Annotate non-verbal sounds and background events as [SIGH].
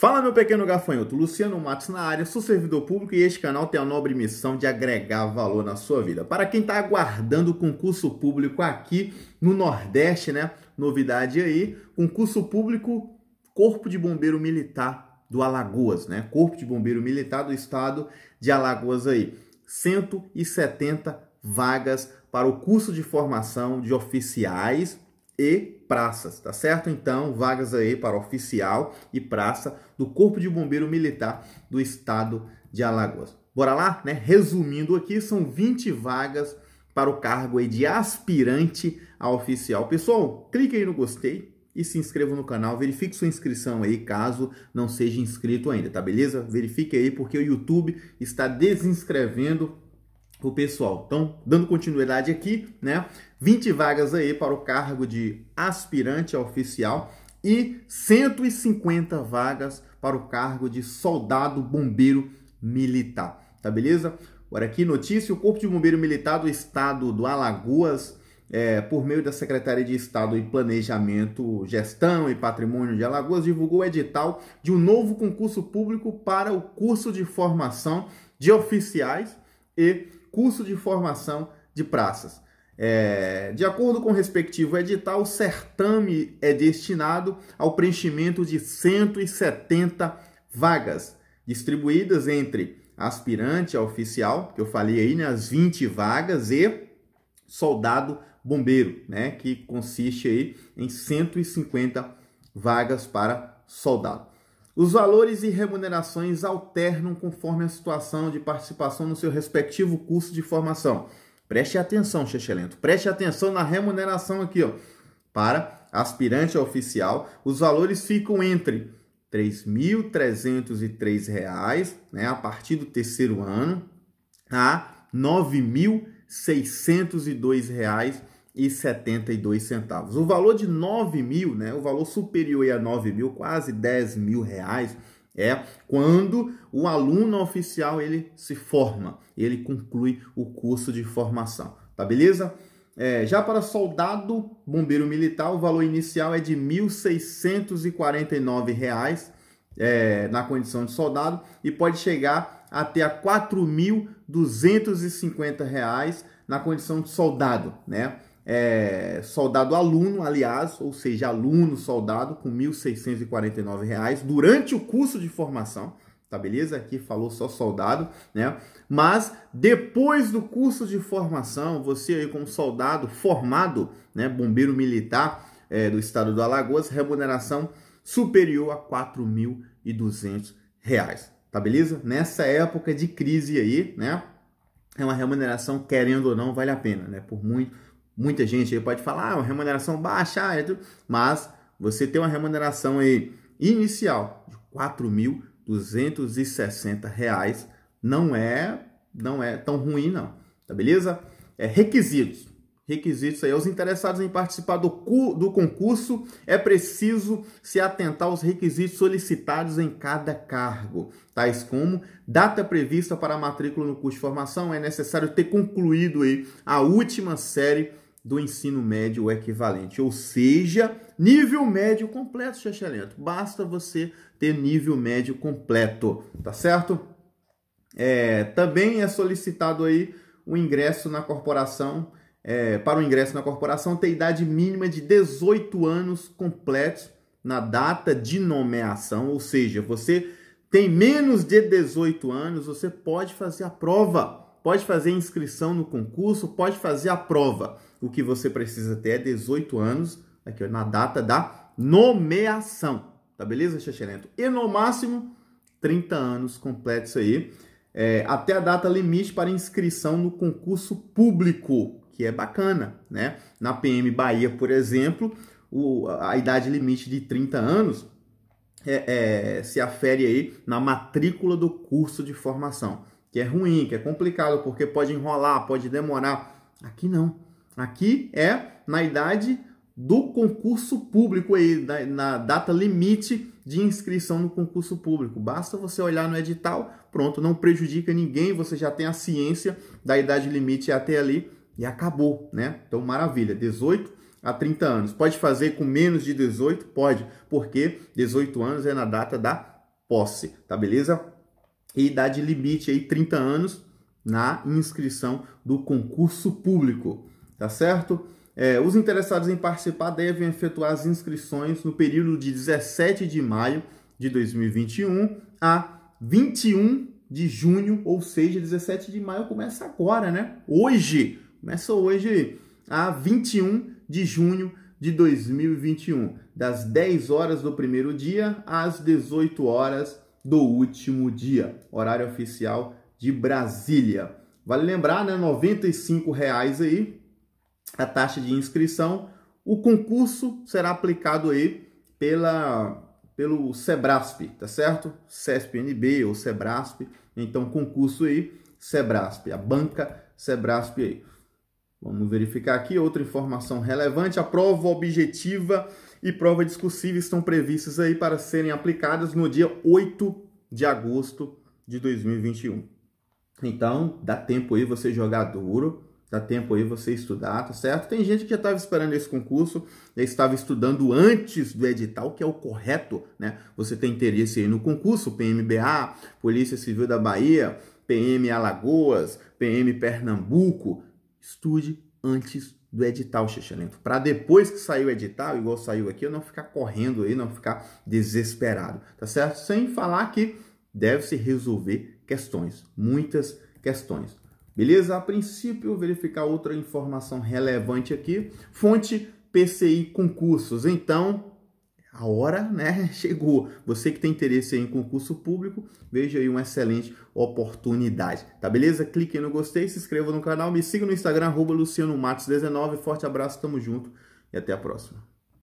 Fala meu pequeno gafanhoto, Luciano Matos na área, sou servidor público e este canal tem a nobre missão de agregar valor na sua vida. Para quem está aguardando o concurso público aqui no Nordeste, né? Novidade aí, concurso público Corpo de Bombeiro Militar do Alagoas, né? Corpo de Bombeiro Militar do Estado de Alagoas aí. 170 vagas para o curso de formação de oficiais e praças, tá certo? Então, vagas aí para oficial e praça do Corpo de Bombeiro Militar do Estado de Alagoas. Bora lá, né? Resumindo aqui, são 20 vagas para o cargo aí de aspirante a oficial. Pessoal, clique aí no gostei e se inscreva no canal, verifique sua inscrição aí caso não seja inscrito ainda, tá beleza? Verifique aí porque o YouTube está desinscrevendo o pessoal. Então, dando continuidade aqui, né? 20 vagas aí para o cargo de aspirante a oficial e 150 vagas para o cargo de soldado bombeiro militar, tá beleza? Agora aqui notícia, o Corpo de Bombeiro Militar do Estado do Alagoas, é, por meio da Secretaria de Estado e Planejamento, Gestão e Patrimônio de Alagoas, divulgou o edital de um novo concurso público para o curso de formação de oficiais e curso de formação de praças. É, de acordo com o respectivo edital, o certame é destinado ao preenchimento de 170 vagas, distribuídas entre aspirante a oficial, que eu falei aí, né, as 20 vagas, e soldado bombeiro, né, que consiste aí em 150 vagas para soldado. Os valores e remunerações alternam conforme a situação de participação no seu respectivo curso de formação. Preste atenção, Chechelento. Preste atenção na remuneração aqui, ó. Para aspirante a oficial, os valores ficam entre R$ 3.303, né, a partir do terceiro ano, a R$ 9.602 e 72 centavos. O valor de 9 mil, né, o valor superior a 9 mil, quase 10 mil reais, é quando o aluno oficial ele se forma, ele conclui o curso de formação, tá beleza? É, já para soldado bombeiro militar, o valor inicial é de R$ 1.649 reais, é, na condição de soldado e pode chegar até a R$ 4.250 reais na condição de soldado, né? é, soldado aluno, aliás, ou seja, aluno soldado com R$ 1.649 durante o curso de formação, tá beleza? Aqui falou só soldado, né? Mas depois do curso de formação, você aí como soldado formado, né, bombeiro militar é, do estado do Alagoas, remuneração superior a R$ 4.200, tá beleza? Nessa época de crise aí, né? É uma remuneração, querendo ou não, vale a pena, né? Por muito muita gente aí pode falar, ah, uma remuneração baixa, ah, é mas você tem uma remuneração aí inicial de R$ 4.260, não é, não é tão ruim não, tá beleza? É, requisitos. Requisitos aí. Os interessados em participar do, do concurso é preciso se atentar aos requisitos solicitados em cada cargo, tais como data prevista para a matrícula no curso de formação, é necessário ter concluído aí a última série do ensino médio equivalente, ou seja, nível médio completo, Xexelento. Basta você ter nível médio completo, tá certo? É, também é solicitado aí o ingresso na corporação, é, para o ingresso na corporação, ter idade mínima de 18 anos completos na data de nomeação, ou seja, você tem menos de 18 anos, você pode fazer a prova pode fazer inscrição no concurso, pode fazer a prova. O que você precisa ter é 18 anos, aqui ó, na data da nomeação, tá beleza, Xaxerento? E no máximo 30 anos completos aí, é, até a data limite para inscrição no concurso público, que é bacana, né? Na PM Bahia, por exemplo, o, a idade limite de 30 anos é, é, se afere aí na matrícula do curso de formação que é ruim, que é complicado, porque pode enrolar, pode demorar. Aqui não. Aqui é na idade do concurso público aí, na data limite de inscrição no concurso público. Basta você olhar no edital, pronto, não prejudica ninguém, você já tem a ciência da idade limite até ali e acabou, né? Então, maravilha, 18 a 30 anos. Pode fazer com menos de 18? Pode, porque 18 anos é na data da posse, tá beleza? e idade limite aí 30 anos na inscrição do concurso público, tá certo? É, os interessados em participar devem efetuar as inscrições no período de 17 de maio de 2021 a 21 de junho, ou seja, 17 de maio começa agora, né? Hoje, começa hoje a 21 de junho de 2021, das 10 horas do primeiro dia às 18 horas do último dia, horário oficial de Brasília. Vale lembrar, né, R$ reais aí a taxa de inscrição. O concurso será aplicado aí pela pelo Sebrasp, tá certo? CESPNB ou Sebrasp. Então, concurso aí, Sebrasp, a banca Sebrasp aí. Vamos verificar aqui outra informação relevante. A prova objetiva e prova discursiva estão previstas aí para serem aplicadas no dia 8 de agosto de 2021. Então, dá tempo aí você jogar duro, dá tempo aí você estudar, tá certo? Tem gente que já estava esperando esse concurso, já estava estudando antes do edital, que é o correto, né? Você tem interesse aí no concurso, PMBA, Polícia Civil da Bahia, PM Alagoas, PM Pernambuco, estude antes do edital, Xexelento. Para depois que sair o edital, igual saiu aqui, eu não ficar correndo aí, não ficar desesperado, tá certo? Sem falar que deve-se resolver questões, muitas questões. Beleza? A princípio, verificar outra informação relevante aqui. Fonte PCI Concursos. Então, a hora né, [LAUGHS] chegou. Você que tem interesse em concurso público, veja aí uma excelente oportunidade. Tá beleza? Clique no gostei, se inscreva no canal, me siga no Instagram, arroba Luciano Matos19. Forte abraço, tamo junto e até a próxima.